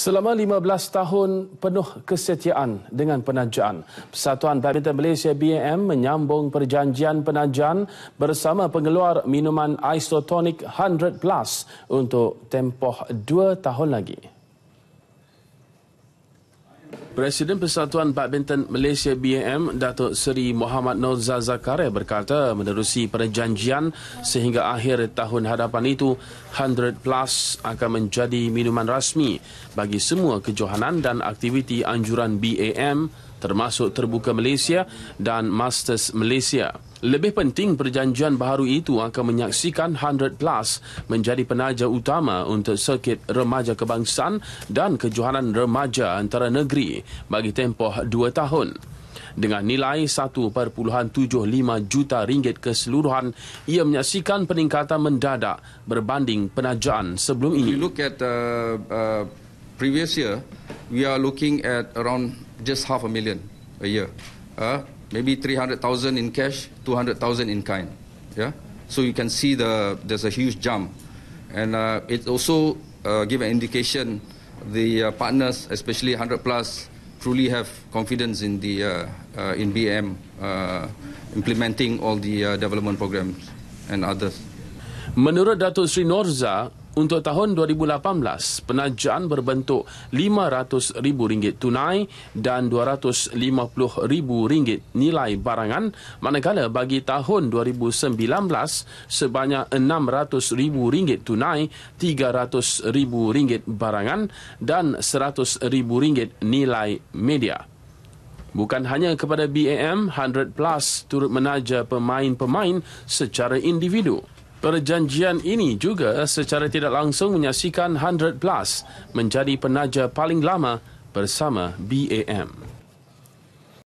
Selama 15 tahun penuh kesetiaan dengan penajaan, Persatuan Badminton Malaysia BAM menyambung perjanjian penajaan bersama pengeluar minuman isotonik 100 Plus untuk tempoh 2 tahun lagi. Presiden Persatuan Badminton Malaysia BAM Datuk Seri Muhammad Nozza Zakaria berkata menerusi perjanjian sehingga akhir tahun hadapan itu 100 Plus akan menjadi minuman rasmi bagi semua kejohanan dan aktiviti anjuran BAM termasuk Terbuka Malaysia dan Masters Malaysia. Lebih penting, perjanjian baru itu akan menyaksikan 100 Plus menjadi penaja utama untuk sirkuit remaja kebangsaan dan kejohanan remaja antara negeri bagi tempoh 2 tahun. Dengan nilai 1.75 juta ringgit keseluruhan, ia menyaksikan peningkatan mendadak berbanding penajaan sebelum ini. If you look at uh, uh, previous year, we are looking at around just half a million a year. Uh, maybe 300,000 in cash, 200,000 in kind. Yeah, so you can see the there's a huge jump, and uh, it also uh, give an indication the uh, partners, especially 100 plus, truly have confidence in the uh, uh, in BM uh, implementing all the uh, development programs and others. Menurut Datuk Sri Norza, untuk tahun 2018, penajaan berbentuk RM500,000 tunai dan RM250,000 nilai barangan, manakala bagi tahun 2019 sebanyak RM600,000 tunai, RM300,000 barangan dan RM100,000 nilai media. Bukan hanya kepada BAM, 100 Plus turut menaja pemain-pemain secara individu. Perjanjian ini juga secara tidak langsung menyaksikan 100 Plus menjadi penaja paling lama bersama BAM.